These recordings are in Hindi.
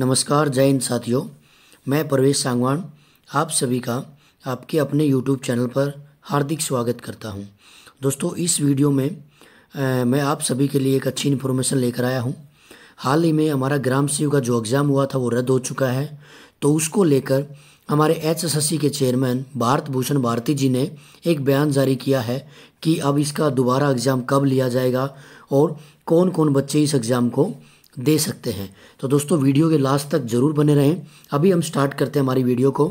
नमस्कार जय हिंद साथियों मैं परवेश सांगवान आप सभी का आपके अपने यूट्यूब चैनल पर हार्दिक स्वागत करता हूं दोस्तों इस वीडियो में आ, मैं आप सभी के लिए एक अच्छी इन्फॉर्मेशन लेकर आया हूं हाल ही में हमारा ग्राम सेव का जो एग्ज़ाम हुआ था वो रद्द हो चुका है तो उसको लेकर हमारे एच के चेयरमैन भारत भूषण भारती जी ने एक बयान जारी किया है कि अब इसका दोबारा एग्ज़ाम कब लिया जाएगा और कौन कौन बच्चे इस एग्ज़ाम को दे सकते हैं तो दोस्तों वीडियो के लास्ट तक ज़रूर बने रहें अभी हम स्टार्ट करते हैं हमारी वीडियो को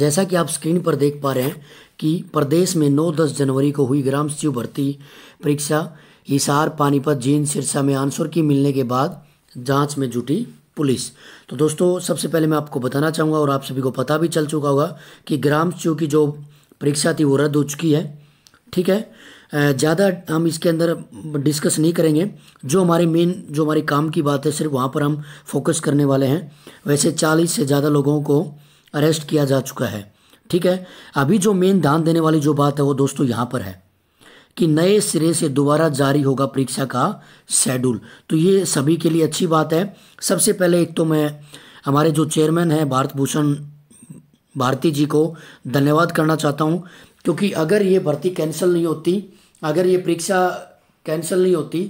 जैसा कि आप स्क्रीन पर देख पा रहे हैं कि प्रदेश में 9-10 जनवरी को हुई ग्राम सचिव भर्ती परीक्षा हिसार पानीपत जींद सिरसा में आंसर की मिलने के बाद जांच में जुटी पुलिस तो दोस्तों सबसे पहले मैं आपको बताना चाहूँगा और आप सभी को पता भी चल चुका होगा कि ग्राम सचिव की जो परीक्षा थी वो रद्द हो चुकी है ठीक है ज़्यादा हम इसके अंदर डिस्कस नहीं करेंगे जो हमारे मेन जो हमारे काम की बात है सिर्फ वहाँ पर हम फोकस करने वाले हैं वैसे चालीस से ज़्यादा लोगों को अरेस्ट किया जा चुका है ठीक है अभी जो मेन ध्यान देने वाली जो बात है वो दोस्तों यहाँ पर है कि नए सिरे से दोबारा जारी होगा परीक्षा का शेड्यूल तो ये सभी के लिए अच्छी बात है सबसे पहले एक तो मैं हमारे जो चेयरमैन हैं भारत भूषण भारती जी को धन्यवाद करना चाहता हूँ क्योंकि अगर ये भर्ती कैंसिल नहीं होती अगर ये परीक्षा कैंसिल नहीं होती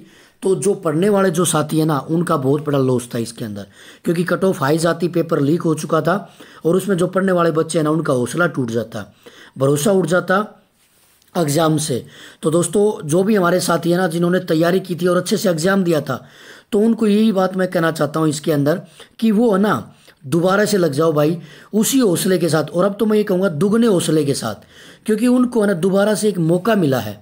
तो जो पढ़ने वाले जो साथी हैं ना उनका बहुत बड़ा लॉस था इसके अंदर क्योंकि कट ऑफ हाई जाती पेपर लीक हो चुका था और उसमें जो पढ़ने वाले बच्चे हैं ना उनका हौसला टूट जाता भरोसा उठ जाता एग्ज़ाम से तो दोस्तों जो भी हमारे साथी हैं ना जिन्होंने तैयारी की थी और अच्छे से एग्ज़ाम दिया था तो उनको यही बात मैं कहना चाहता हूँ इसके अंदर कि वो है ना दोबारा से लग जाओ भाई उसी हौसले के साथ और अब तो मैं ये कहूँगा दुगने हौसले के साथ क्योंकि उनको है ना दोबारा से एक मौका मिला है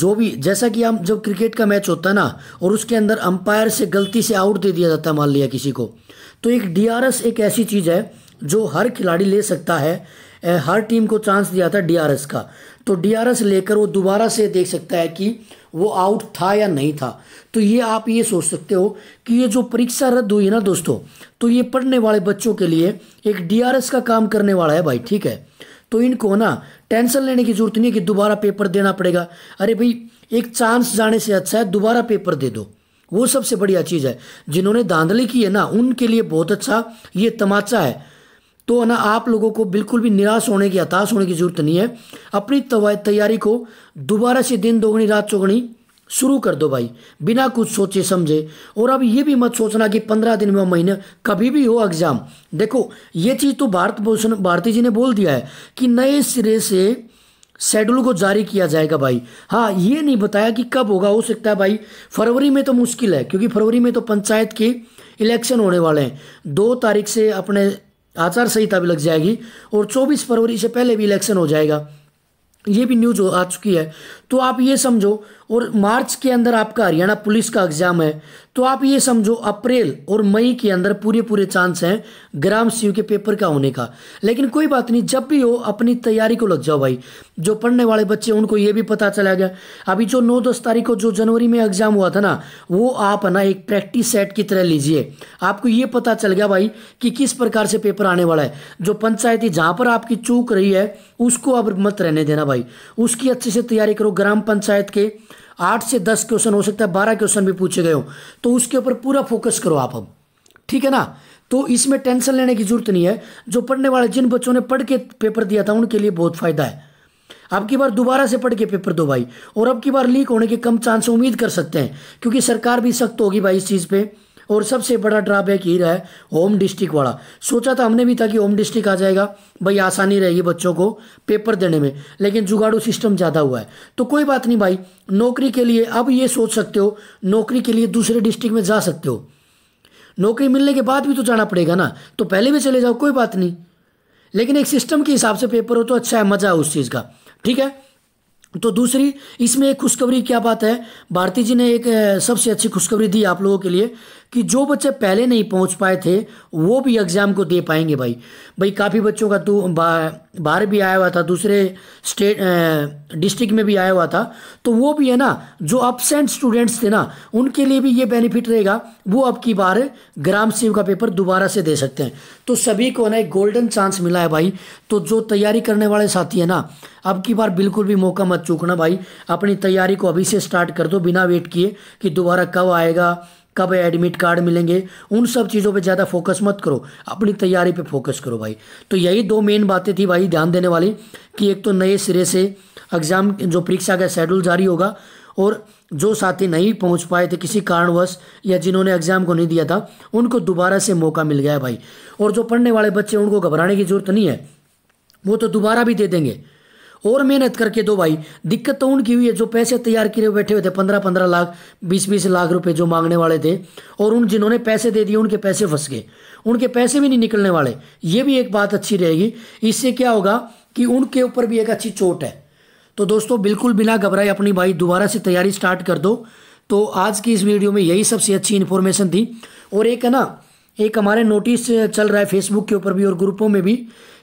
जो भी जैसा कि हम जब क्रिकेट का मैच होता है ना और उसके अंदर अंपायर से गलती से आउट दे दिया जाता है मान लिया किसी को तो एक डीआरएस एक ऐसी चीज़ है जो हर खिलाड़ी ले सकता है हर टीम को चांस दिया था डीआरएस का तो डीआरएस लेकर वो दोबारा से देख सकता है कि वो आउट था या नहीं था तो ये आप ये सोच सकते हो कि ये जो परीक्षा रद्द हुई है ना दोस्तों तो ये पढ़ने वाले बच्चों के लिए एक डीआरएस का काम करने वाला है भाई ठीक है तो इनको ना टेंशन लेने की ज़रूरत नहीं है कि दोबारा पेपर देना पड़ेगा अरे भाई एक चांस जाने से अच्छा है दोबारा पेपर दे दो वो सबसे बढ़िया चीज़ है जिन्होंने धांधली की है ना उनके लिए बहुत अच्छा ये तमाचा है तो ना आप लोगों को बिल्कुल भी निराश होने की हताश होने की ज़रूरत नहीं है अपनी तैयारी को दोबारा से दिन दोगुनी रात चौगनी शुरू कर दो भाई बिना कुछ सोचे समझे और अब ये भी मत सोचना कि पंद्रह दिन में महीने कभी भी हो एग्ज़ाम देखो ये चीज़ तो भारत भूषण भारती जी ने बोल दिया है कि नए सिरे से शेड्यूल को जारी किया जाएगा भाई हाँ ये नहीं बताया कि कब होगा हो सकता है भाई फरवरी में तो मुश्किल है क्योंकि फरवरी में तो पंचायत के इलेक्शन होने वाले हैं दो तारीख से अपने आचार संहिता भी लग जाएगी और 24 फरवरी से पहले भी इलेक्शन हो जाएगा ये भी न्यूज आ चुकी है तो आप ये समझो और मार्च के अंदर आपका हरियाणा पुलिस का एग्जाम है तो आप ये समझो अप्रैल और मई के अंदर पूरे पूरे चांस हैं ग्राम सीयू के पेपर का होने का लेकिन कोई बात नहीं जब भी हो अपनी तैयारी को लग जाओ भाई जो पढ़ने वाले बच्चे उनको ये भी पता चला गया अभी जो नौ दस तारीख को जो जनवरी में एग्जाम हुआ था ना वो आप ना एक प्रैक्टिस सेट की तरह लीजिए आपको ये पता चल गया भाई कि किस प्रकार से पेपर आने वाला है जो पंचायती जहाँ पर आपकी चूक रही है उसको अब मत रहने देना भाई उसकी अच्छे से तैयारी करो ग्राम पंचायत के आठ से दस क्वेश्चन हो सकता है बारह क्वेश्चन भी पूछे गए हो तो उसके ऊपर पूरा फोकस करो आप अब ठीक है ना तो इसमें टेंशन लेने की जरूरत नहीं है जो पढ़ने वाले जिन बच्चों ने पढ़ के पेपर दिया था उनके लिए बहुत फ़ायदा है अब की बार दोबारा से पढ़ के पेपर दो भाई और अब की बार लीक होने के कम चांस उम्मीद कर सकते हैं क्योंकि सरकार भी सख्त होगी भाई इस चीज़ पर और सबसे बड़ा ड्रॉबैक ही रहा है होम डिस्ट्रिक्ट वाला सोचा था हमने भी था कि होम डिस्ट्रिक्ट आ जाएगा भाई आसानी रहेगी बच्चों को पेपर देने में लेकिन जुगाड़ू सिस्टम ज़्यादा हुआ है तो कोई बात नहीं भाई नौकरी के लिए अब ये सोच सकते हो नौकरी के लिए दूसरे डिस्ट्रिक्ट में जा सकते हो नौकरी मिलने के बाद भी तो जाना पड़ेगा ना तो पहले भी चले जाओ कोई बात नहीं लेकिन एक सिस्टम के हिसाब से पेपर हो तो अच्छा है मज़ा है उस चीज़ का ठीक है तो दूसरी इसमें एक खुशखबरी क्या बात है भारती जी ने एक सबसे अच्छी खुशखबरी दी आप लोगों के लिए कि जो बच्चे पहले नहीं पहुंच पाए थे वो भी एग्ज़ाम को दे पाएंगे भाई भाई काफ़ी बच्चों का तो बाहर भी आया हुआ था दूसरे स्टेट डिस्ट्रिक्ट में भी आया हुआ था तो वो भी है ना जो अपसेंट स्टूडेंट्स थे ना उनके लिए भी ये बेनिफिट रहेगा वो अब की बार ग्राम सेव का पेपर दोबारा से दे सकते हैं तो सभी को ना एक गोल्डन चांस मिला है भाई तो जो तैयारी करने वाले साथी है ना अब की बार बिल्कुल भी मौका मत चूकना भाई अपनी तैयारी को अभी से स्टार्ट कर दो बिना वेट किए कि दोबारा कब आएगा कब एडमिट कार्ड मिलेंगे उन सब चीज़ों पे ज़्यादा फोकस मत करो अपनी तैयारी पे फोकस करो भाई तो यही दो मेन बातें थी भाई ध्यान देने वाली कि एक तो नए सिरे से एग्ज़ाम जो परीक्षा का शेड्यूल जारी होगा और जो साथी नहीं पहुंच पाए थे किसी कारणवश या जिन्होंने एग्ज़ाम को नहीं दिया था उनको दोबारा से मौका मिल गया भाई और जो पढ़ने वाले बच्चे उनको घबराने की ज़रूरत नहीं है वो तो दोबारा भी दे देंगे और मेहनत करके दो भाई दिक्कत तो उनकी हुई है जो पैसे तैयार किए बैठे हुए थे पंद्रह पंद्रह लाख बीस बीस लाख रुपए जो मांगने वाले थे और उन जिन्होंने पैसे दे दिए उनके पैसे फंस गए उनके पैसे भी नहीं निकलने वाले ये भी एक बात अच्छी रहेगी इससे क्या होगा कि उनके ऊपर भी एक अच्छी चोट है तो दोस्तों बिल्कुल बिना घबराए अपनी भाई दोबारा से तैयारी स्टार्ट कर दो तो आज की इस वीडियो में यही सबसे अच्छी इन्फॉर्मेशन थी और एक है ना एक हमारे नोटिस चल रहा है फेसबुक के ऊपर भी और ग्रुपों में भी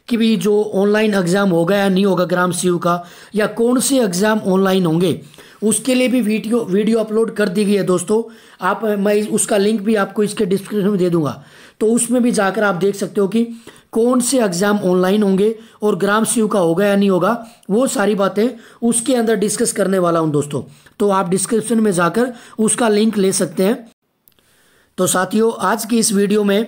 कि भी जो ऑनलाइन एग्ज़ाम होगा या नहीं होगा ग्राम सी का या कौन से एग्ज़ाम ऑनलाइन होंगे उसके लिए भी वीडियो वीडियो अपलोड कर दी गई है दोस्तों आप मैं उसका लिंक भी आपको इसके डिस्क्रिप्शन में दे दूंगा तो उसमें भी जाकर आप देख सकते हो कि कौन से एग्ज़ाम ऑनलाइन होंगे और ग्राम सीयू का होगा या नहीं होगा वो सारी बातें उसके अंदर डिस्कस करने वाला हूँ दोस्तों तो आप डिस्क्रिप्शन में जाकर उसका लिंक ले सकते हैं तो साथियों आज की इस वीडियो में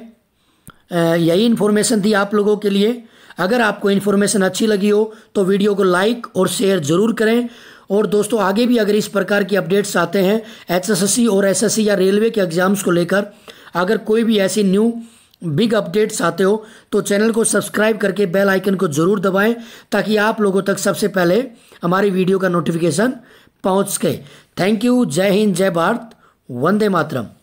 यही इन्फॉर्मेशन थी आप लोगों के लिए अगर आपको इन्फॉर्मेशन अच्छी लगी हो तो वीडियो को लाइक और शेयर ज़रूर करें और दोस्तों आगे भी अगर इस प्रकार की अपडेट्स आते हैं एचएसएससी और एसएससी या रेलवे के एग्ज़ाम्स को लेकर अगर कोई भी ऐसी न्यू बिग अपडेट्स आते हो तो चैनल को सब्सक्राइब करके बेल आइकन को ज़रूर दबाएं ताकि आप लोगों तक सबसे पहले हमारी वीडियो का नोटिफिकेशन पहुंच सके थैंक यू जय हिंद जय भारत वंदे मातरम